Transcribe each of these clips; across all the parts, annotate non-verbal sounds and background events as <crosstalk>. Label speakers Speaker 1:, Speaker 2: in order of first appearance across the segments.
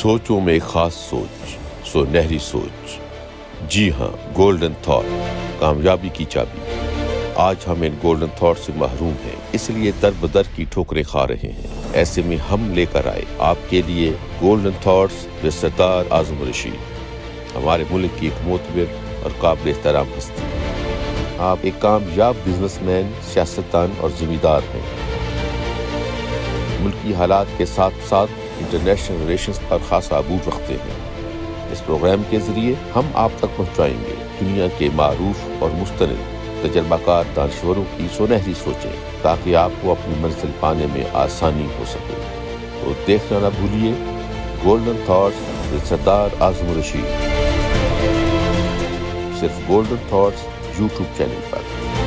Speaker 1: सोचों में खास सोच सुनहरी सोच जी हाँ गोल्डन थॉट कामयाबी की चाबी आज हम इन गोल्डन थॉट से महरूम हैं इसलिए दर बदर की ठोकरें खा रहे हैं ऐसे में हम लेकर आए आपके लिए गोल्डन थॉट्स व सरदार आजम रशीद हमारे मुल्क की एक मोतबिर और काबिल एहतराम हस्ती आप एक कामयाब बिजनेसमैन सियासतदान और जिम्मेदार हैं मुल्की हालात के साथ साथ इंटरनेशनल रिलेशन पर खासा अबूज रखते हैं इस प्रोग्राम के जरिए हम आप तक पहुँचाएंगे दुनिया के मरूफ और मुस्तर तजर्बाकार दानश्वरों की सुनहरी सोचें ताकि आपको अपनी मंजिल पाने में आसानी हो सके तो देखना ना भूलिए गोल्डन थाट्स सरदार आजम रशीद सिर्फ गोल्डन थाट्स यूट्यूब चैनल पर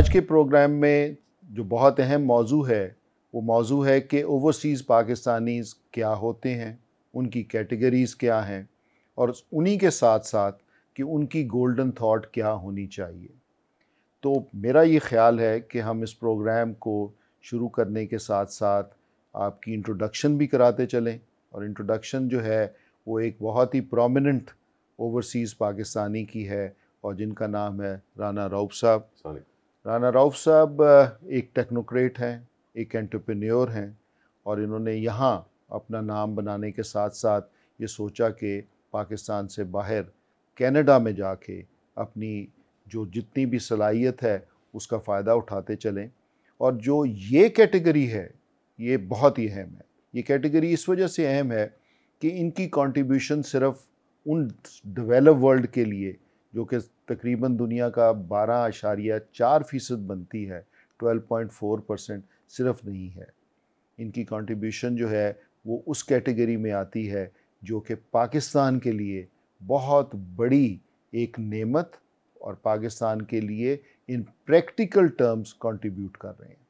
Speaker 2: आज के प्रोग्राम में जो बहुत अहम मौजू है वो मौजू है कि ओवरसीज़ पाकिस्तानीज़ क्या होते हैं उनकी कैटेगरीज़ क्या हैं और उन्हीं के साथ साथ कि उनकी गोल्डन थाट क्या होनी चाहिए तो मेरा ये ख्याल है कि हम इस प्रोग्राम को शुरू करने के साथ साथ आपकी इंट्रोडक्शन भी कराते चलें और इंट्रोडक्शन जो है वो एक बहुत ही प्रोमिनंट ओवरसीज़ पाकिस्तानी की है और जिनका नाम है राना राउफ साहब राणा राउफ साहब एक टेक्नोक्रेट हैं एक एंटरप्रेन्योर हैं और इन्होंने यहाँ अपना नाम बनाने के साथ साथ ये सोचा कि पाकिस्तान से बाहर कनाडा में जाके अपनी जो जितनी भी सलाहियत है उसका फ़ायदा उठाते चलें और जो ये कैटेगरी है ये बहुत ही अहम है ये कैटेगरी इस वजह से अहम है कि इनकी कंट्रीब्यूशन सिर्फ उन डेवलप वर्ल्ड के लिए जो कि तकरीबन दुनिया का बारह अशारिया चार फ़ीसद बनती है ट्वेल्व पॉइंट फोर परसेंट सिर्फ नहीं है इनकी कंट्रीब्यूशन जो है वो उस कैटेगरी में आती है जो कि पाकिस्तान के लिए बहुत बड़ी एक नेमत और पाकिस्तान के लिए इन प्रैक्टिकल टर्म्स कंट्रीब्यूट कर रहे हैं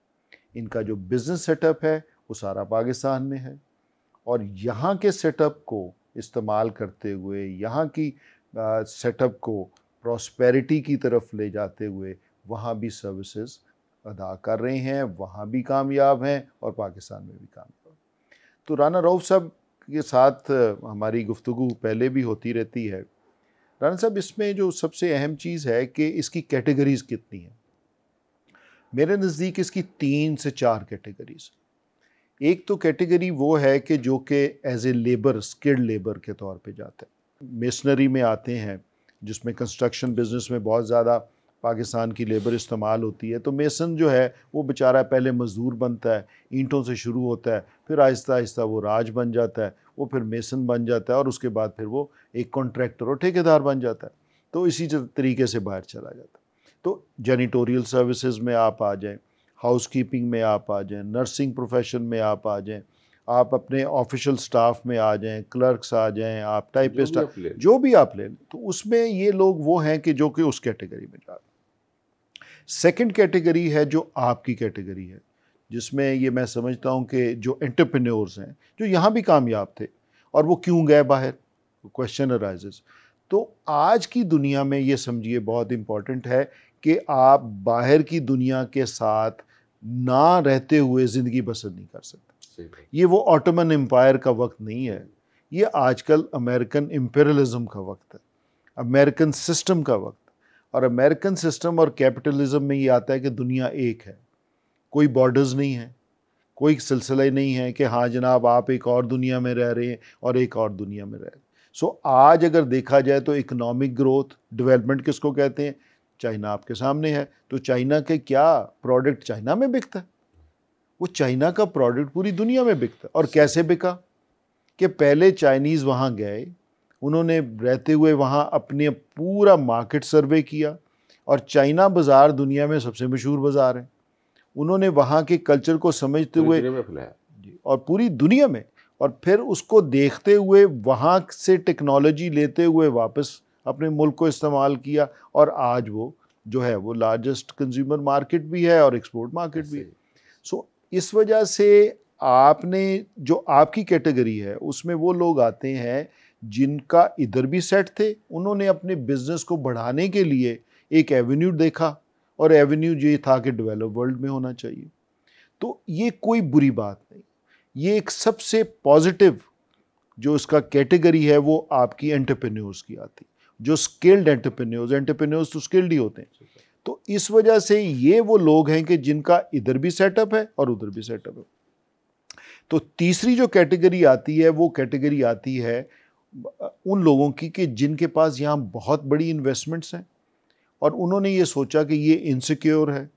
Speaker 2: इनका जो बिज़नेस सेटअप है वो सारा पाकिस्तान में है और यहाँ के सेटअप को इस्तेमाल करते हुए यहाँ की सेटअप को प्रॉस्पेरिटी की तरफ ले जाते हुए वहाँ भी सर्विसेज अदा कर रहे हैं वहाँ भी कामयाब हैं और पाकिस्तान में भी कामयाब तो राना रऊफ साहब के साथ हमारी गुफ्तु पहले भी होती रहती है राना साहब इसमें जो सबसे अहम चीज़ है कि इसकी कैटेगरीज़ कितनी हैं मेरे नज़दीक इसकी तीन से चार कैटेगरीज एक तो कैटेगरी वो है कि जो कि as a labour skilled labour के तौर पे जाते हैं मेसनरी में आते हैं जिसमें कंस्ट्रक्शन बिज़नेस में बहुत ज़्यादा पाकिस्तान की लेबर इस्तेमाल होती है तो मेसन जो है वो बेचारा पहले मज़दूर बनता है ईंटों से शुरू होता है फिर आहिस्ता आहिस्ता वो राज बन जाता है वो फिर मेसन बन जाता है और उसके बाद फिर वो एक कॉन्ट्रैक्टर और ठेकेदार बन जाता है तो इसी तरीके से बाहर चला जाता है तो जेनिटोरियल सर्विसेज में आप आ जाएँ हाउस कीपिंग में आप आ जाएँ नर्सिंग प्रोफेशन में आप आ जाएँ आप अपने ऑफिशियल स्टाफ में आ जाएं क्लर्क्स आ जाएं आप टाइपिस्ट जो भी आप लें तो उसमें ये लोग वो हैं कि जो कि उस कैटेगरी में जा रहे सेकेंड कैटेगरी है जो आपकी कैटेगरी है जिसमें ये मैं समझता हूँ कि जो एंटरप्रेन्योर्स हैं जो यहाँ भी कामयाब थे और वो क्यों गए बाहर क्वेश्चन अराइजेस तो आज की दुनिया में ये समझिए बहुत इम्पॉर्टेंट है कि आप बाहर की दुनिया के साथ ना रहते हुए ज़िंदगी बसर नहीं कर सकते ये वो ऑटोमन एम्पायर का वक्त नहीं है ये आजकल अमेरिकन एम्पेरलिज्म का वक्त है अमेरिकन सिस्टम का वक्त और अमेरिकन सिस्टम और कैपिटलिज्म में ये आता है कि दुनिया एक है कोई बॉर्डर्स नहीं है कोई सिलसिला ही नहीं है कि हाँ जनाब आप एक और दुनिया में रह रहे हैं और एक और दुनिया में रह रहे हैं सो आज अगर देखा जाए तो इकोनॉमिक ग्रोथ डेवलपमेंट किसको कहते हैं चाइना आपके सामने है तो चाइना के क्या प्रोडक्ट चाइना में बिकता है वो चाइना का प्रोडक्ट पूरी दुनिया में बिकता और कैसे बिका कि पहले चाइनीज़ वहाँ गए उन्होंने रहते हुए वहाँ अपने पूरा मार्केट सर्वे किया और चाइना बाज़ार दुनिया में सबसे मशहूर बाज़ार है उन्होंने वहाँ के कल्चर को समझते हुए और पूरी दुनिया में और फिर उसको देखते हुए वहाँ से टेक्नोलॉजी लेते हुए वापस अपने मुल्क को इस्तेमाल किया और आज वो जो है वो लार्जेस्ट कंज्यूमर मार्केट भी है और एक्सपोर्ट मार्केट भी है इस वजह से आपने जो आपकी कैटेगरी है उसमें वो लोग आते हैं जिनका इधर भी सेट थे उन्होंने अपने बिजनेस को बढ़ाने के लिए एक एवेन्यू देखा और एवेन्यू ये था कि डेवलप वर्ल्ड में होना चाहिए तो ये कोई बुरी बात नहीं ये एक सबसे पॉजिटिव जो इसका कैटेगरी है वो आपकी एंटरप्रेन्योर्स की आती जो स्किल्ड एंटरप्रेन्योर्स एंटरप्रेन्योर्स तो स्किल्ड ही होते हैं तो इस वजह से ये वो लोग हैं कि जिनका इधर भी सेटअप है और उधर भी सेटअप है तो तीसरी जो कैटेगरी आती है वो कैटेगरी आती है उन लोगों की कि जिनके पास यहाँ बहुत बड़ी इन्वेस्टमेंट्स हैं और उन्होंने ये सोचा कि ये इनसिक्योर है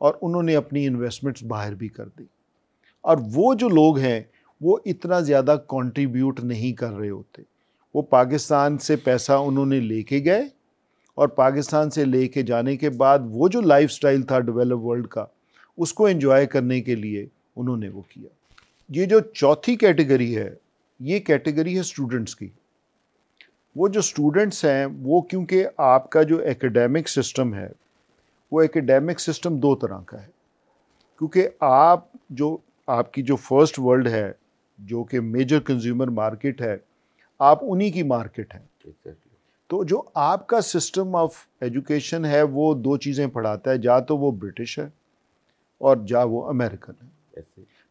Speaker 2: और उन्होंने अपनी इन्वेस्टमेंट्स बाहर भी कर दी और वो जो लोग हैं वो इतना ज़्यादा कंट्रीब्यूट नहीं कर रहे होते वो पाकिस्तान से पैसा उन्होंने लेके गए और पाकिस्तान से ले के जाने के बाद वो जो लाइफ था डेवलप वर्ल्ड का उसको इन्जॉय करने के लिए उन्होंने वो किया ये जो चौथी कैटेगरी है ये कैटेगरी है स्टूडेंट्स की वो जो स्टूडेंट्स हैं वो क्योंकि आपका जो एकेडमिक सिस्टम है वो एकेडमिक सिस्टम दो तरह का है क्योंकि आप जो आपकी जो फर्स्ट वर्ल्ड है जो कि मेजर कंज्यूमर मार्केट है आप उन्हीं की मार्केट हैं तो जो आपका सिस्टम ऑफ एजुकेशन है वो दो चीज़ें पढ़ाता है या तो वो ब्रिटिश है और या वो अमेरिकन है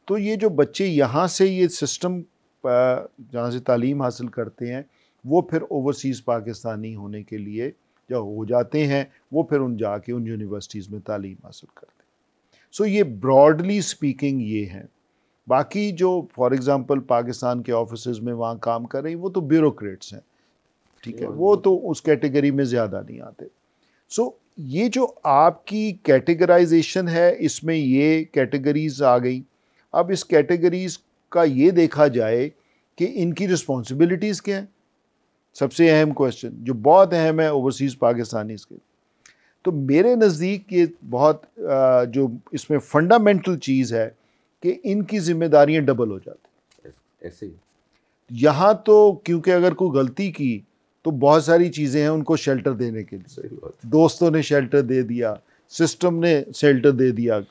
Speaker 2: तो ये जो बच्चे यहाँ से ये सिस्टम जहाँ से तालीम हासिल करते हैं वो फिर ओवरसीज़ पाकिस्तानी होने के लिए जो हो जाते हैं वो फिर उन जाके उन यूनिवर्सिटीज़ में तालीम हासिल करते हैं सो so ये ब्रॉडली स्पीकिंग ये हैं बाकी जो फॉर एग्ज़ाम्पल पाकिस्तान के ऑफिस में वहाँ काम कर रहे हैं वो तो ब्यूरोक्रेट्स हैं ठीक है वो तो उस कैटेगरी में ज़्यादा नहीं आते सो so, ये जो आपकी कैटेगराइजेशन है इसमें ये कैटेगरीज आ गई अब इस कैटेगरीज का ये देखा जाए कि इनकी रिस्पॉन्सिबिलिटीज़ क्या हैं सबसे अहम क्वेश्चन जो बहुत अहम है ओवरसीज़ पाकिस्तानीज़ के तो मेरे नज़दीक ये बहुत जो इसमें फंडामेंटल चीज़ है कि इनकी जिम्मेदारियाँ डबल हो जाती ऐसे यहाँ तो क्योंकि अगर कोई गलती की तो बहुत सारी चीज़ें हैं उनको शेल्टर देने के लिए दोस्तों ने शेल्टर दे दिया सिस्टम ने शेल्टर दे दिया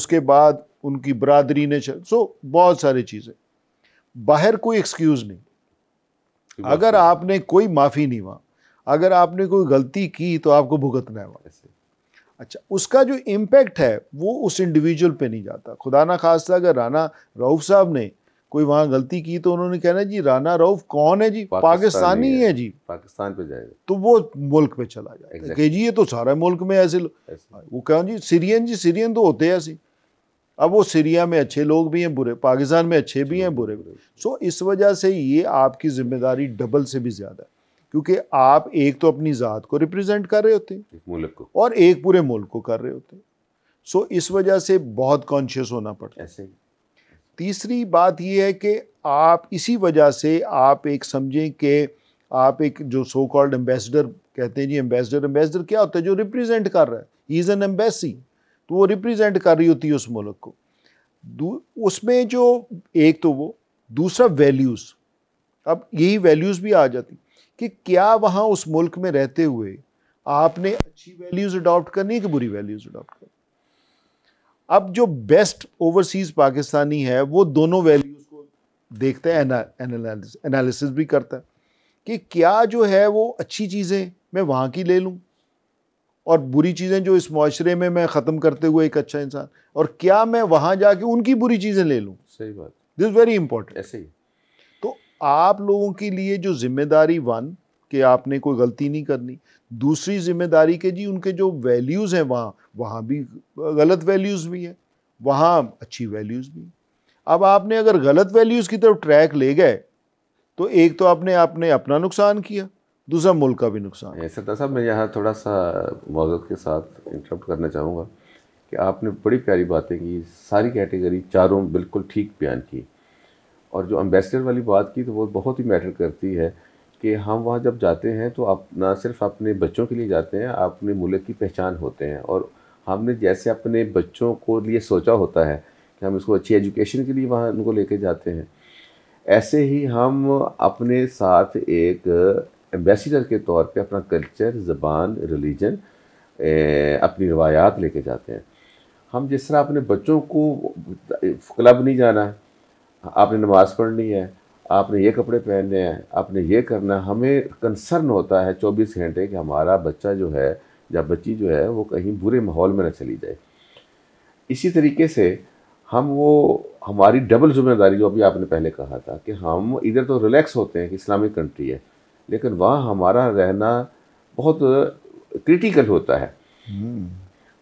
Speaker 2: उसके बाद उनकी बरादरी ने सो so, बहुत सारी चीज़ें बाहर कोई एक्सक्यूज़ नहीं अगर आपने कोई माफ़ी नहीं हुआ अगर आपने कोई गलती की तो आपको भुगतना है वहाँ अच्छा उसका जो इम्पैक्ट है वो उस इंडिविजुअल पे नहीं जाता खुदा ना खास्ता अगर राना राउफ साहब ने कोई वहां गलती की तो उन्होंने कहना जी राना रऊफ कौन है जी पाकिस्तानी है,
Speaker 1: है जी पाकिस्तान पे जाएगा
Speaker 2: तो वो मुल्क पे चला जाएगा जी ये तो सारे मुल्क में ऐसे, वो कहें जी सीरियन जी सीरियन तो होते हैं ऐसे अब वो सीरिया में अच्छे लोग भी हैं बुरे पाकिस्तान में अच्छे भी हैं बुरे भी सो इस वजह से ये आपकी जिम्मेदारी डबल से भी ज़्यादा है क्योंकि आप एक तो अपनी ज़ात को रिप्रेजेंट कर रहे होते हैं मुल्क को और एक पूरे मुल्क को कर रहे होते हैं सो इस वजह से बहुत कॉन्शियस होना पड़ता है तीसरी बात यह है कि आप इसी वजह से आप एक समझें कि आप एक जो सो कॉल्ड एम्बेसडर कहते हैं जी एम्बेसडर एम्बेसडर क्या होता है जो रिप्रेजेंट कर रहा है ही इज़ एन एम्बेसी तो वो रिप्रेजेंट कर रही होती है उस मुल्क को उसमें जो एक तो वो दूसरा वैल्यूज़ अब यही वैल्यूज़ भी आ जाती कि क्या वहाँ उस मुल्क में रहते हुए आपने अच्छी वैल्यूज़ अडॉप्ट करनी है कि बुरी वैल्यूज़ अडॉप्ट करनी अब जो बेस्ट ओवरसीज पाकिस्तानी है वो दोनों वैल्यूज़ को देखते हैं एनालिसिस भी करता है कि क्या जो है वो अच्छी चीज़ें मैं वहाँ की ले लूँ और बुरी चीज़ें जो इस माशरे में मैं ख़त्म करते हुए एक अच्छा इंसान और क्या मैं वहाँ जाके उनकी बुरी चीज़ें ले लूँ सही बात दिस वेरी इंपॉर्टेंट ऐसे ही तो आप लोगों के लिए जो जिम्मेदारी वन कि आपने कोई गलती नहीं करनी दूसरी जिम्मेदारी के जी उनके जो वैल्यूज़ हैं वहाँ वहाँ भी गलत वैल्यूज़ भी हैं वहाँ अच्छी वैल्यूज़ भी अब आपने अगर गलत वैल्यूज़ की तरफ ट्रैक ले गए तो एक तो आपने आपने अपना नुकसान किया
Speaker 1: दूसरा मुल्क का भी नुकसान सरदार साहब मैं यहाँ थोड़ा सा मौजूद के साथ इंटरप्ट करना चाहूँगा कि आपने बड़ी प्यारी बातें की सारी कैटेगरी चारों बिल्कुल ठीक बयान की और जो एम्बेसडर वाली बात की तो वो बहुत ही मैटर करती है कि हम वहाँ जब जाते हैं तो आप ना सिर्फ अपने बच्चों के लिए जाते हैं आप अपने मुल्क की पहचान होते हैं और हमने जैसे अपने बच्चों को लिए सोचा होता है कि हम इसको अच्छी एजुकेशन के लिए वहाँ उनको लेके जाते हैं ऐसे ही हम अपने साथ एक एम्बेसडर के तौर पे अपना कल्चर ज़बान रिलीजन अपनी रवायात लेके जाते हैं हम जिस तरह अपने बच्चों को क्लब नहीं जाना है आपने नमाज़ पढ़नी है आपने ये कपड़े पहनने हैं आपने ये करना हमें कंसर्न होता है चौबीस घंटे कि हमारा बच्चा जो है या बच्ची जो है वो कहीं बुरे माहौल में ना चली जाए इसी तरीके से हम वो हमारी डबल जिम्मेदारी जो अभी आपने पहले कहा था कि हम इधर तो रिलैक्स होते हैं कि इस्लामिक कंट्री है लेकिन वहाँ हमारा रहना बहुत क्रिटिकल होता है हम्म।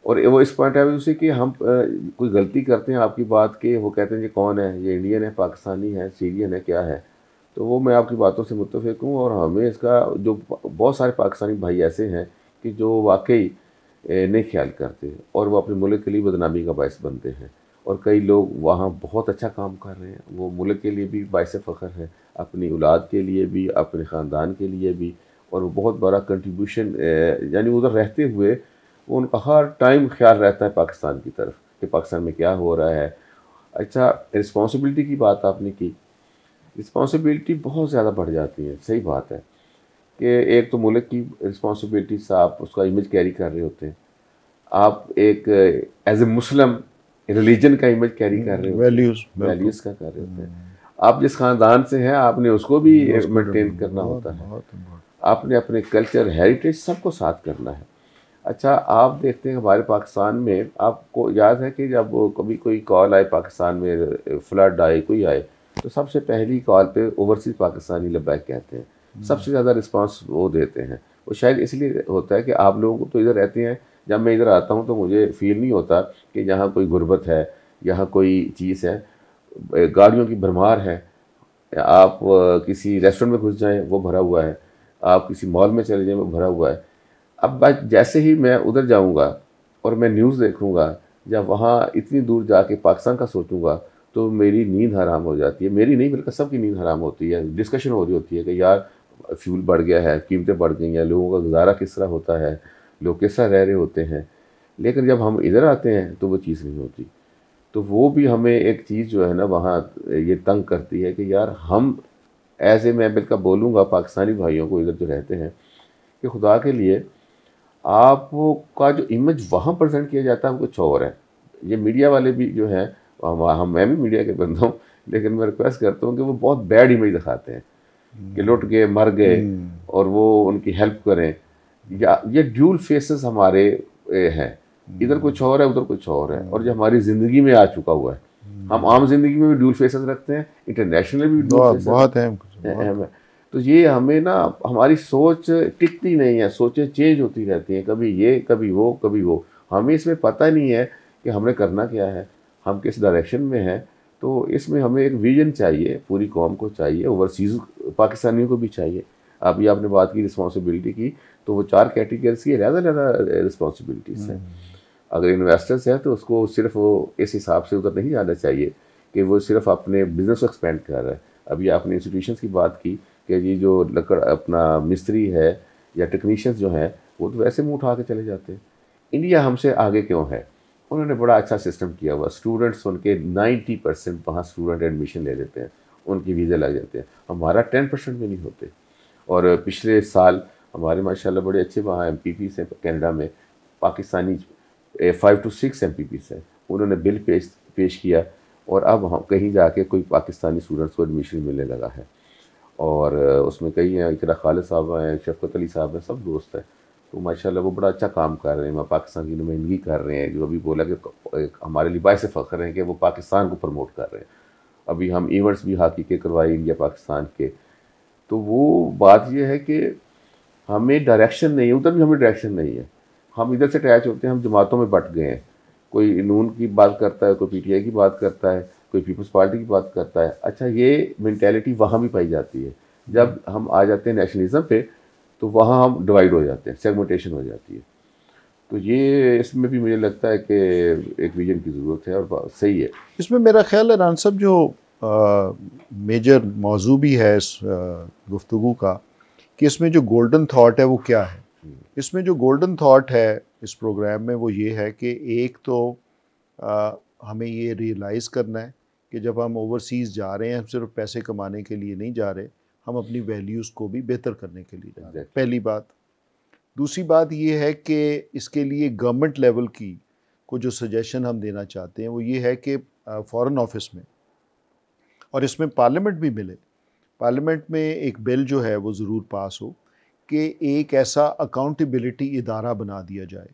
Speaker 1: और वो इस पॉइंट ऑफ व्यू से कि हम कोई गलती करते हैं आपकी बात के वो कहते हैं ये कौन है ये इंडियन है पाकिस्तानी है सीरियन है क्या है तो वो मैं आपकी बातों से मुतफिक हूँ और हमें इसका जो बहुत सारे पाकिस्तानी भाई ऐसे हैं कि जो वाकई नहीं ख्याल करते और वो अपने मुल्क के लिए बदनामी का बायस बनते हैं और कई लोग वहाँ बहुत अच्छा काम कर रहे हैं वो मुल्क के लिए भी बायस फ़ख्र है अपनी औलाद के लिए भी अपने ख़ानदान के लिए भी और वो बहुत बड़ा कंट्रीब्यूशन यानी उधर रहते हुए वो उनका हर टाइम ख्याल रहता है पाकिस्तान की तरफ कि पाकिस्तान में क्या हो रहा है अच्छा रिस्पॉन्सिबिलिटी की बात आपने की रिस्पॉन्सिबिलिटी बहुत ज़्यादा बढ़ जाती है सही बात है कि एक तो मुल्क की रिस्पॉन्सिबिलिटी से आप उसका इमेज कैरी कर रहे होते हैं आप एक एज ए मुस्लिम रिलीजन का इमेज कैरी कर रहे हो वैल्यूज वैल्यूज का कर रहे होते हैं आप जिस खानदान से हैं आपने उसको भी मेंटेन करना होता है आपने अपने कल्चर हेरिटेज सबको साथ करना है अच्छा आप देखते हैं हमारे पाकिस्तान में आपको याद है कि जब कभी कोई कॉल आए पाकिस्तान में फ्लड आए कोई आए तो सबसे पहली कॉल पे ओवरसीज़ पाकिस्तानी लबैक कहते हैं हम्म। सबसे ज़्यादा रिस्पांस वो देते हैं वो शायद इसलिए होता है कि आप लोगों को तो इधर रहते हैं जब मैं इधर आता हूँ तो मुझे फील नहीं होता कि यहाँ कोई गुर्बत है यहाँ कोई चीज़ है गाड़ियों की भरमार है आप किसी रेस्टोरेंट में घुस जाएँ वो भरा हुआ है आप किसी मॉल में चले जाएँ वो भरा हुआ है अब जैसे ही मैं उधर जाऊँगा और मैं न्यूज़ देखूँगा या वहाँ इतनी दूर जाके पाकिस्तान का सोचूंगा तो मेरी नींद हराम हो जाती है मेरी नहीं बल्कि सबकी नींद हराम होती है डिस्कशन हो रही होती है कि यार फ्यूल बढ़ गया है कीमतें बढ़ गई हैं लोगों का गुजारा किस तरह होता है लोग किस तरह रह रहे होते हैं लेकिन जब हम इधर आते हैं तो वो चीज़ नहीं होती तो वो भी हमें एक चीज़ जो है ना वहाँ ये तंग करती है कि यार हम एज ए मैं बिल्कुल बोलूँगा पाकिस्तानी भाइयों को इधर जो रहते हैं कि खुदा के लिए आप का जो इमेज वहाँ प्रजेंट किया जाता है वो कुछ और है ये मीडिया वाले भी जो है हम, हम मैं भी मीडिया के बंदा हूँ लेकिन मैं रिक्वेस्ट करता हूँ कि वो बहुत बैड इमेज दिखाते हैं हम्म। कि लुट गए मर गए हम्म। और वो उनकी हेल्प करें या ये ड्यूल फेसेस हमारे हैं इधर हम्म। कुछ और है उधर कुछ और है और जो हमारी ज़िंदगी में आ चुका हुआ है हम आम जिंदगी में भी ड्यूल फेसेस रखते हैं इंटरनेशनल भी ड्यूल बहुत अहम है तो ये हमें ना हमारी सोच टिकती नहीं है सोचें चेंज होती रहती हैं कभी ये कभी वो कभी वो हमें इसमें पता नहीं है कि हमने करना क्या है हम किस डायरेक्शन में हैं तो इसमें हमें एक विजन चाहिए पूरी कौम को चाहिए ओवरसीज़ पाकिस्तानियों को भी चाहिए अभी आपने बात की रिस्पॉन्सिबिलिटी की तो वो चार कैटेगरीज की ज़्यादा ज़्यादा रिस्पॉन्सिबिलिटीज़ हैं हम्म। अगर इन्वेस्टर्स हैं तो उसको सिर्फ वो इस हिसाब से उधर नहीं जाना चाहिए कि वो सिर्फ अपने बिज़नेस को एक्सपेंड कर रहा है अभी आपने इंस्टीट्यूशन की बात की कि ये जो लकड़ अपना मिस्त्री है या टेक्नीशियंस जो हैं वो तो वैसे मुँह उठा के चले जाते हैं इंडिया हमसे आगे क्यों है उन्होंने बड़ा अच्छा सिस्टम किया हुआ स्टूडेंट्स उनके नाइन्टी परसेंट वहाँ स्टूडेंट एडमिशन ले लेते हैं उनकी वीज़ा लग जाते हैं हमारा टेन परसेंट भी नहीं होते और पिछले साल हमारे माशाल्लाह बड़े अच्छे वहाँ एम पी पी से कैनेडा में Pakistani five to six M P Ps हैं उन्होंने बिल पेश पेश किया और अब हम कहीं जाके कोई पाकिस्तानी स्टूडेंट्स को एडमिशन मिलने लगा है और उसमें कई हैं इकरा खालिद साहब हैं शफकत अली साहब हैं सब दोस्त हैं तो माशाल्लाह वो बड़ा अच्छा काम कर रहे हैं पाकिस्तान की नुमाइंदगी कर रहे हैं जो अभी बोला कि हमारे लिए बायस फ़ख्र हैं कि वो पाकिस्तान को प्रमोट कर रहे हैं अभी हम इवेंट्स भी हाकी के करवाए इंडिया पाकिस्तान के तो वो बात यह है कि हमें डायरेक्शन नहीं है उधर भी हमें डायरेक्शन नहीं है हम इधर से अटैच होते हैं हम जमातों में बट गए हैं कोई नून की बात करता है कोई आई की बात करता है कोई पीपल्स पार्टी की बात करता है अच्छा ये मैंटेलिटी वहाँ भी पाई जाती है जब हम आ जाते हैं नेशनलिज्म पे तो वहाँ हम डिवाइड हो जाते हैं सेगमेंटेशन हो जाती है तो ये इसमें भी मुझे लगता है कि एक विजन की ज़रूरत है और सही है
Speaker 2: इसमें मेरा ख्याल है रान साहब जो आ, मेजर मौजू भी है इस गुफ्तु का कि इसमें जो गोल्डन थाट है वो क्या है हम्म। इसमें जो गोल्डन थाट है इस प्रोग्राम में वो ये है कि एक तो आ, हमें ये रियलाइज़ करना है कि जब हम ओवरसीज़ जा रहे हैं हम सिर्फ पैसे कमाने के लिए नहीं जा रहे हम अपनी वैल्यूज़ को भी बेहतर करने के लिए जा रहे हैं पहली बात दूसरी बात ये है कि इसके लिए गवर्नमेंट लेवल की को जो सजेशन हम देना चाहते हैं वो ये है कि फ़ॉरेन ऑफिस में और इसमें पार्लियामेंट भी मिले पार्लियामेंट में एक बिल जो है वो ज़रूर पास हो कि एक ऐसा अकाउंटेबिलिटी इदारा बना दिया जाए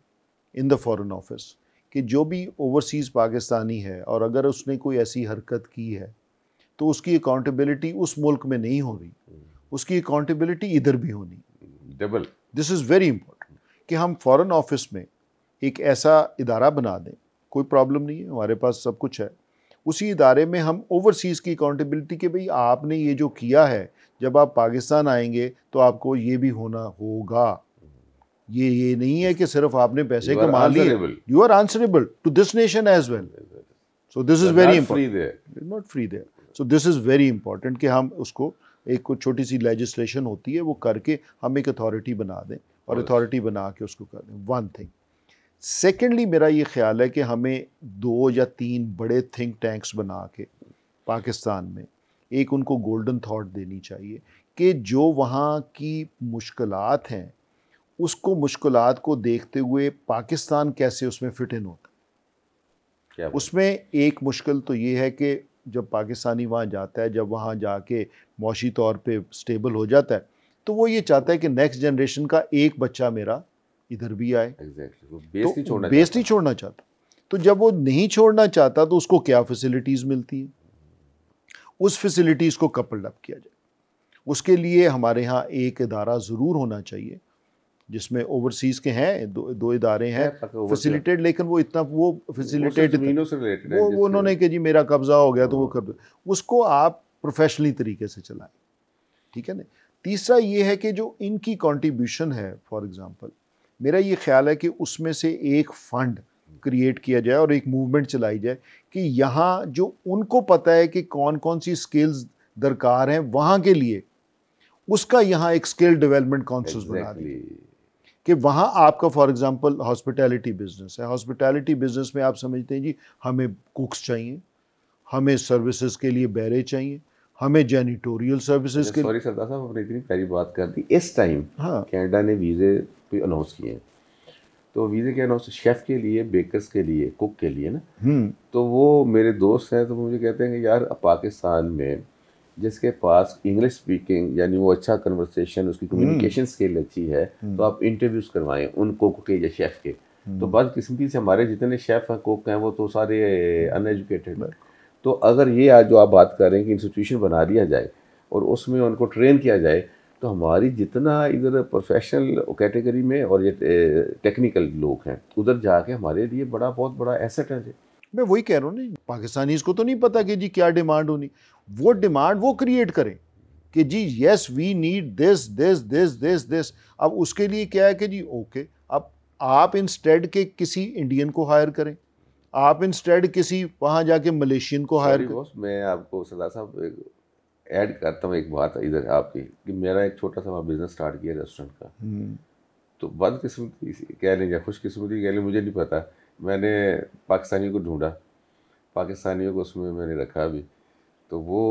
Speaker 2: इन द फॉरेन ऑफिस कि जो भी ओवरसीज़ पाकिस्तानी है और अगर उसने कोई ऐसी हरकत की है तो उसकी अकाउंटेबिलिटी उस मुल्क में नहीं हो रही उसकी अकाउंटेबिलिटी इधर भी होनी double this is very important कि हम फॉरेन ऑफिस में एक ऐसा इदारा बना दें कोई प्रॉब्लम नहीं है हमारे पास सब कुछ है उसी इदारे में हम ओवरसीज़ की अकाउंटेबिलिटी के भाई आपने ये जो किया है जब आप पाकिस्तान आएंगे तो आपको ये भी होना होगा ये ये नहीं है कि सिर्फ आपने पैसे कमा लिए you are answerable to this nation as well so this is very important not free there so this is very important कि हम उसको एक कुछ छोटी सी लेजिस्लेशन होती है वो करके हम एक अथॉरिटी बना दें और अथॉरिटी बना के उसको कर दें वन थिंग सेकेंडली मेरा ये ख्याल है कि हमें दो या तीन बड़े थिंक टैंक्स बना के पाकिस्तान में एक उनको गोल्डन थाट देनी चाहिए कि जो वहाँ की मुश्किलात हैं उसको मुश्किल को देखते हुए पाकिस्तान कैसे उसमें फिट इन होता उसमें एक मुश्किल तो ये है कि जब पाकिस्तानी वहाँ जाता है जब वहाँ जाके मौशी तौर पे स्टेबल हो जाता है तो वो ये चाहता है कि नेक्स्ट जनरेशन का एक बच्चा मेरा इधर भी आए exactly.
Speaker 1: तो नहीं छोड़ना बेस नहीं
Speaker 2: छोड़ना चाहता तो जब वो नहीं छोड़ना चाहता तो उसको क्या फैसिलिटीज़ मिलती हैं उस फैसिलिटीज़ को कपल्ड अप किया जाए उसके लिए हमारे यहाँ एक अदारा ज़रूर होना चाहिए जिसमें ओवरसीज के हैं दो, दो इदारे हैं फैसिलिटेड लेकिन वो इतना वो फैसिलिटेड वो वो उन्होंने कि जी मेरा कब्जा हो गया तो वो हाँ। कब्जा उसको आप प्रोफेशनली तरीके से चलाएं ठीक है ना तीसरा ये है कि जो इनकी कंट्रीब्यूशन है फॉर एग्जांपल मेरा ये ख्याल है कि उसमें से एक फंड क्रिएट किया जाए और एक मूवमेंट चलाई जाए कि यहाँ जो उनको पता है कि कौन कौन सी स्किल्स दरकार हैं वहाँ के लिए उसका यहाँ एक स्किल डेवलपमेंट काउंसिल बना दिए कि वहाँ आपका फॉर एग्जांपल हॉस्पिटैलिटी बिजनेस है हॉस्पिटैलिटी बिजनेस में आप समझते हैं जी हमें कुक्स चाहिए हमें सर्विसेज के लिए बैरे चाहिए हमें जेनिटोरियल सर्विसेज अच्छा, के सॉरी सरदार
Speaker 1: साहब आपने इतनी प्यारी बात कर दी इस टाइम हाँ कैनेडा ने वीज़े भी अनाउंस किए हैं तो वीज़े के अनाउंस शेफ़ के लिए बेकर्स के लिए कुक के लिए ना हम्म। तो वो मेरे दोस्त हैं तो मुझे कहते हैं कि यार पाकिस्तान में जिसके पास इंग्लिश स्पीकिंग यानी वो अच्छा कन्वर्सेशन उसकी कम्युनिकेशन हम्म। स्किल अच्छी है हम्म। तो आप इंटरव्यूज करवाएं उन कोक के या शेफ़ के हम्म। तो बदकिस्मती से हमारे जितने शेफ़ हैं कोक हैं वो तो सारे अनएजुकेटेड हैं तो अगर ये आज जो आप बात कर रहे हैं कि इंस्टीट्यूशन बना दिया जाए और उसमें उनको ट्रेन किया जाए तो हमारी जितना इधर प्रोफेशनल कैटेगरी में और ये टेक्निकल लोग हैं उधर जाके हमारे लिए बड़ा बहुत बड़ा एसेट है
Speaker 2: मैं वही कह रहा हूँ नहीं पाकिस्तानी इसको तो नहीं पता कि जी क्या डिमांड होनी वो डिमांड वो क्रिएट करें कि जी yes we need this this this this this अब उसके लिए क्या है कि जी ओके okay, अब आप इंस्टेड के किसी इंडियन को हायर करें आप इंस्टेड किसी वहाँ जाके मलेशियन को हायर करें
Speaker 1: मैं आपको सदा साहब ऐड करता हूँ एक बात इधर आपकी कि मेरा एक छोटा सा बिजनेस स्टार्ट किया रेस्टोरेंट का हम्म। तो बदकिस्मती कह लें या खुशकिस्मती कह लें मुझे नहीं पता मैंने पाकिस्तानियों को ढूंढा पाकिस्तानियों को उसमें मैंने रखा भी तो वो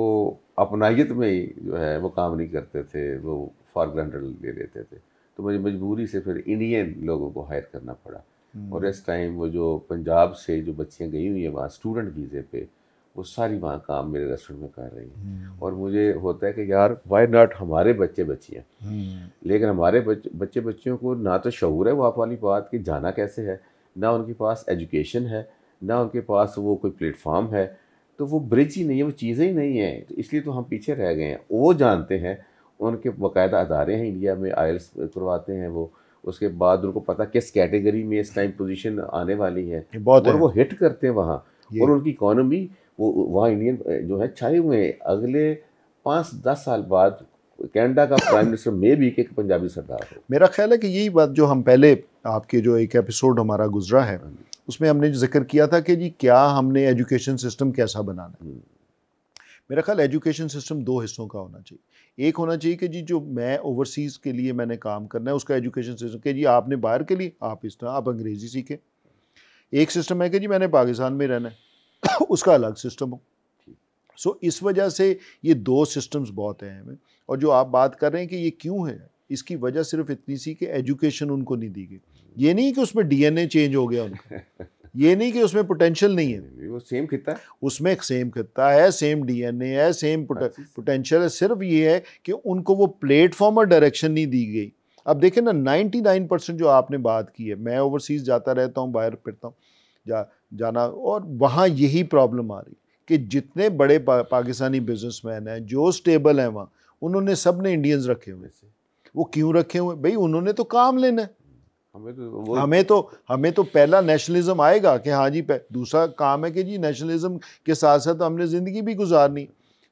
Speaker 1: अपनाइत में ही जो है वो काम नहीं करते थे वो फॉर ग्रांटेड ले लेते थे तो मुझे मजबूरी से फिर इंडियन लोगों को हायर करना पड़ा और हम्म। इस टाइम वो जो पंजाब से जो बच्चियाँ गई हुई हैं वहाँ स्टूडेंट वीज़े पे वो सारी वहाँ काम मेरे रेस्टोरेंट में कर रही हैं हम्म। और मुझे होता है कि यार वाई नॉट हमारे बच्चे बच्चियाँ हम्म। लेकिन हमारे बच्चे बच्चे बच्चियों को ना तो शहूर है वहाँ वाली बात कि जाना कैसे है ना उनके पास एजुकेशन है ना उनके पास वो कोई प्लेटफार्म है तो वो ब्रिज ही नहीं है वो चीज़ें ही नहीं है तो इसलिए तो हम पीछे रह गए हैं वो जानते हैं उनके बाकायदा अदारे हैं इंडिया में आयल्स करवाते हैं वो उसके बाद उनको पता किस कैटेगरी में इस टाइम पोजीशन आने वाली है बहुत और है। वो हिट करते हैं वहाँ और उनकी इकोनॉमी वो वहाँ इंडियन जो है छाए हुए हैं अगले पाँच दस साल बाद कैनेडा का प्राइम मिनिस्टर मे भी एक पंजाबी सरदार
Speaker 2: मेरा ख्याल है कि यही बात जो हम पहले आपके जो एक एपिसोड हमारा गुजरा है उसमें हमने जिक्र किया था कि जी क्या हमने एजुकेशन सिस्टम कैसा बनाना है मेरा ख्याल एजुकेशन सिस्टम दो हिस्सों का होना चाहिए एक होना चाहिए कि जी जो मैं ओवरसीज़ के लिए मैंने काम करना है उसका एजुकेशन सिस्टम कि जी आपने बाहर के लिए आप इस तरह आप अंग्रेज़ी सीखें एक सिस्टम है कि जी मैंने पाकिस्तान में रहना है <coughs> उसका अलग सिस्टम हो सो इस वजह से ये दो सिस्टम्स बहुत हैं हमें और जो आप बात कर रहे हैं कि ये क्यों है इसकी वजह सिर्फ इतनी सी कि एजुकेशन उनको नहीं दी गई ये नहीं कि उसमें डीएनए चेंज हो गया उनका ये नहीं कि उसमें पोटेंशियल नहीं है वो सेम खिता है उसमें एक सेम खिता है सेम डीएनए है हाँ, सेम पोटेंशियल है सिर्फ ये है कि उनको वो प्लेटफॉर्म और डायरेक्शन नहीं दी गई अब देखें ना 99 परसेंट जो आपने बात की है मैं ओवरसीज जाता रहता हूँ बाहर फिरता हूँ जा जाना और वहाँ यही प्रॉब्लम आ रही कि जितने बड़े पा, पाकिस्तानी बिजनेसमैन हैं जो स्टेबल हैं वहाँ उन्होंने सब ने इंडियंस रखे हुए वो क्यों रखे हुए भाई उन्होंने तो काम लेना है
Speaker 1: हमें तो हमें
Speaker 2: तो हमें तो पहला नेशनलिज्म आएगा कि हाँ जी दूसरा काम है कि जी नेशनलिज्म के साथ साथ हमने ज़िंदगी भी गुजारनी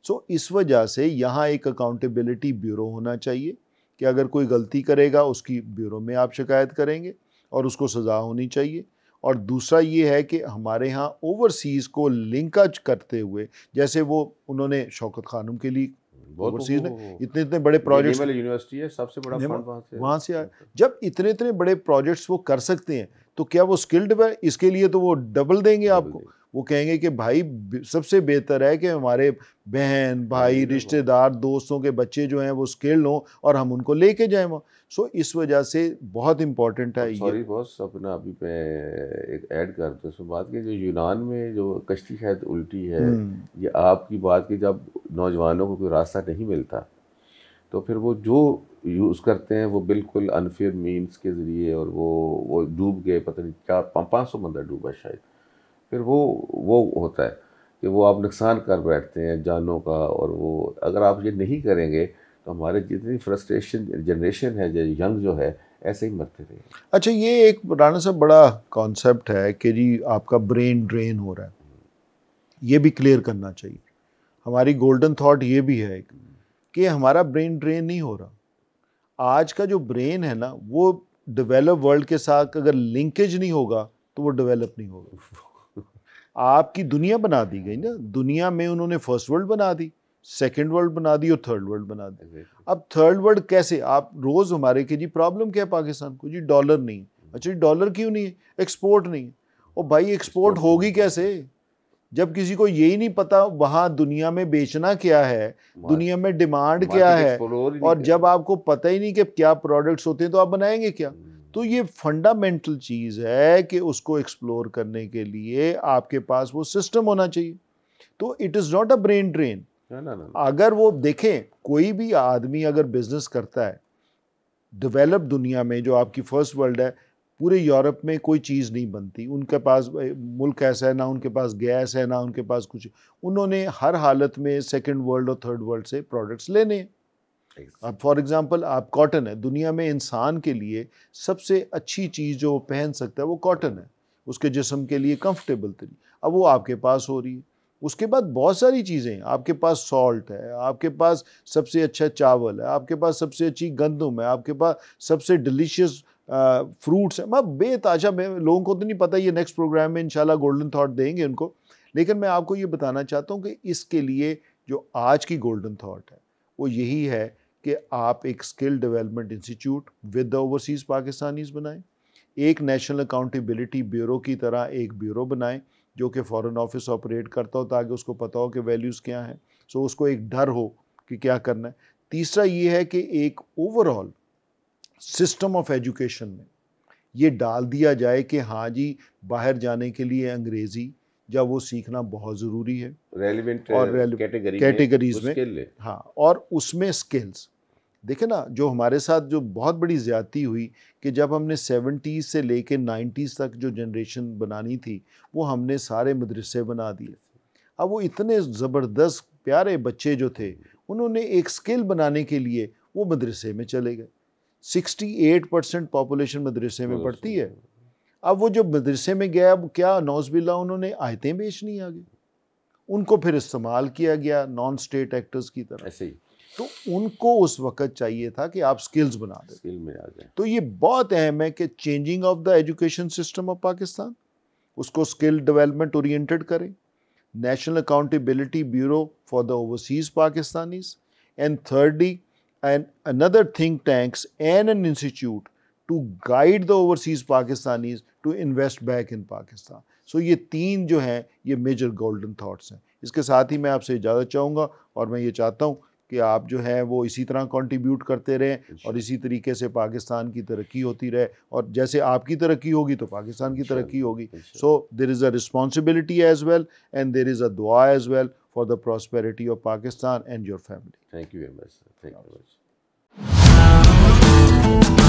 Speaker 2: सो इस वजह से यहाँ एक अकाउंटेबिलिटी ब्यूरो होना चाहिए कि अगर कोई गलती करेगा उसकी ब्यूरो में आप शिकायत करेंगे और उसको सज़ा होनी चाहिए और दूसरा ये है कि हमारे यहाँ ओवरसीज़ को लिंकज करते हुए जैसे वो उन्होंने शौकत खानम के लिए चीज ने इतने इतने बड़े प्रोजेक्ट
Speaker 1: यूनिवर्सिटी है सबसे बड़ा फंड वहाँ से
Speaker 2: वहाँ से आया जब इतने इतने बड़े प्रोजेक्ट्स वो कर सकते हैं तो क्या वो स्किल्ड है इसके लिए तो वो डबल देंगे आपको वो कहेंगे कि भाई सबसे बेहतर है कि हमारे बहन भाई रिश्तेदार दोस्तों के बच्चे जो हैं वो स्किल हों और हम उनको लेके जाएं वहाँ सो इस वजह से बहुत इम्पोर्टेंट है सॉरी
Speaker 1: बॉस अपना अभी मैं एक ऐड करते सो बात की जो यूनान में जो कश्ती शायद उल्टी है हम्म। ये आपकी बात की जब नौजवानों को कोई रास्ता नहीं मिलता तो फिर वो जो यूज़ करते हैं वो बिल्कुल अनफेयर मीन्स के ज़रिए और वो वो डूब गए पता नहीं क्या पाँच सौ बंदा डूबा शायद फिर वो वो होता है कि वो आप नुकसान कर बैठते हैं जानों का और वो अगर आप ये नहीं करेंगे तो हमारे जितनी फ्रस्ट्रेशन जनरेशन है जो यंग जो है ऐसे ही मरते रहे अच्छा ये एक राना साहब बड़ा कॉन्सेप्ट
Speaker 2: है कि जी आपका ब्रेन ड्रेन हो रहा है ये भी क्लियर करना चाहिए हमारी गोल्डन थॉट ये भी है कि हमारा ब्रेन ड्रेन नहीं हो रहा आज का जो ब्रेन है ना वो डेवलप वर्ल्ड के साथ अगर लिंकेज नहीं होगा तो वो डेवलप नहीं होगा <laughs> आपकी दुनिया बना दी गई ना दुनिया में उन्होंने फर्स्ट वर्ल्ड बना दी सेकेंड वर्ल्ड बना दी और थर्ड वर्ल्ड बना दी अब थर्ड वर्ल्ड कैसे आप रोज़ हमारे के जी प्रॉब्लम क्या है पाकिस्तान को जी डॉलर नहीं अच्छा जी डॉलर क्यों नहीं है एक्सपोर्ट नहीं और भाई एक्सपोर्ट होगी कैसे जब किसी को यही नहीं पता वहाँ दुनिया में बेचना क्या है दुनिया में डिमांड क्या तो है और जब आपको पता ही नहीं कि क्या प्रोडक्ट्स होते हैं तो आप बनाएंगे क्या hmm। तो ये फंडामेंटल चीज़ है कि उसको एक्सप्लोर करने के लिए आपके पास वो सिस्टम होना चाहिए तो it is not a brain drain अगर वो देखें कोई भी आदमी अगर बिजनेस करता है डेवलप दुनिया में जो आपकी फर्स्ट वर्ल्ड है पूरे यूरोप में कोई चीज़ नहीं बनती उनके पास मुल्क ऐसा है ना उनके पास गैस है ना उनके पास कुछ उन्होंने हर हालत में सेकेंड वर्ल्ड और थर्ड वर्ल्ड से प्रोडक्ट्स लेने हैं अब फॉर एग्जांपल आप कॉटन है दुनिया में इंसान के लिए सबसे अच्छी चीज़ जो पहन सकता है वो कॉटन है उसके जिसम के लिए कंफर्टेबल थी अब वो आपके पास हो रही है उसके बाद बहुत सारी चीज़ें आपके पास सॉल्ट है आपके पास सबसे अच्छा चावल है आपके पास सबसे अच्छी गंदम है आपके पास सबसे डिलीशियस फ्रूट्स हैं मैं बेताजा मैं लोगों को तो नहीं पता ये नेक्स्ट प्रोग्राम में इंशाल्लाह गोल्डन थॉट देंगे उनको लेकिन मैं आपको ये बताना चाहता हूँ कि इसके लिए जो आज की गोल्डन थाट है वो यही है कि आप एक skill development institute with the overseas Pakistanis बनाएं एक नेशनल अकाउंटेबिलिटी ब्यूरो की तरह एक ब्यूरो बनाएं जो कि फॉरेन ऑफिस ऑपरेट करता हो ताकि उसको पता हो कि वैल्यूज़ क्या हैं सो so, उसको एक डर हो कि क्या करना है तीसरा ये है कि एक ओवरऑल सिस्टम ऑफ एजुकेशन में ये डाल दिया जाए कि हाँ जी बाहर जाने के लिए अंग्रेज़ी जब वो सीखना बहुत ज़रूरी है
Speaker 1: रेलिवेंट और कैटेगरीज uh, में, में
Speaker 2: हाँ और उसमें स्किल्स देखे ना जो हमारे साथ जो बहुत बड़ी ज़्यादती हुई कि जब हमने सेवेंटीज़ से ले कर नाइन्टीज़ तक जो जनरेशन बनानी थी वो हमने सारे मदरसे बना दिए अब वो इतने ज़बरदस्त प्यारे बच्चे जो थे उन्होंने एक स्किल बनाने के लिए वो मदरसे में चले गए सिक्सटी एट परसेंट पॉपुलेशन मदरसे में पढ़ती है अब वो जो मदरसे में गया अब क्या नौजबिल्ला उन्होंने आयतें बेचनी आगे उनको फिर इस्तेमाल किया गया नॉन स्टेट एक्टर्स की तरह ऐसे ही तो उनको उस वक्त चाहिए था कि आप स्किल्स बना दें स्किल में आ जाए तो ये बहुत अहम है कि changing of the education system of Pakistan उसको स्किल डेवलपमेंट ओरिएंटेड करें national accountability bureau for the overseas Pakistanis and thirdly and another think tanks and an institute to guide the overseas Pakistanis to invest back in Pakistan so ये तीन जो हैं ये major golden thoughts हैं इसके साथ ही मैं आपसे इजाज़त चाहूँगा और मैं ये चाहता हूँ कि आप जो है वो इसी तरह कंट्रीब्यूट करते रहें और इसी तरीके से पाकिस्तान की तरक्की होती रहे और जैसे आपकी तरक्की होगी तो पाकिस्तान की तरक्की होगी so there is a responsibility as well and there is a दुआ as well for the prosperity of Pakistan and your family
Speaker 1: thank you very much thank
Speaker 2: you